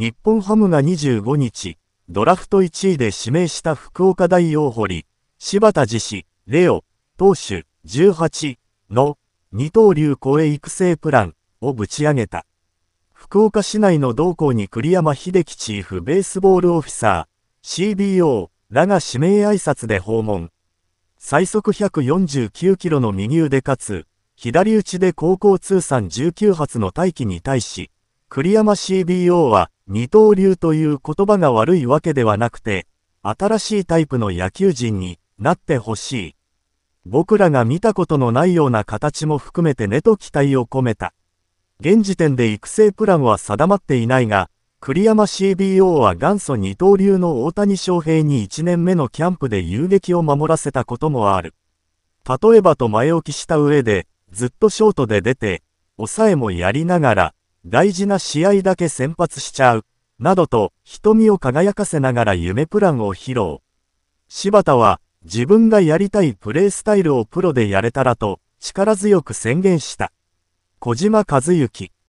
日本ハムが25日、ドラフト1位で指名した福岡大大堀、柴田自氏、レオ、投手、18の二刀流公営育成プランをぶち上げた。福岡市内の同校に栗山秀樹チーフベースボールオフィサー、CBO らが指名挨拶で訪問。最速149キロの右腕かつ、左打ちで高校通算19発の大機に対し、栗山 CBO は、二刀流という言葉が悪いわけではなくて、新しいタイプの野球人になってほしい。僕らが見たことのないような形も含めてねと期待を込めた。現時点で育成プランは定まっていないが、栗山 CBO は元祖二刀流の大谷翔平に1年目のキャンプで遊撃を守らせたこともある。例えばと前置きした上で、ずっとショートで出て、抑えもやりながら、大事な試合だけ先発しちゃう、などと瞳を輝かせながら夢プランを披露。柴田は自分がやりたいプレースタイルをプロでやれたらと力強く宣言した。小島和幸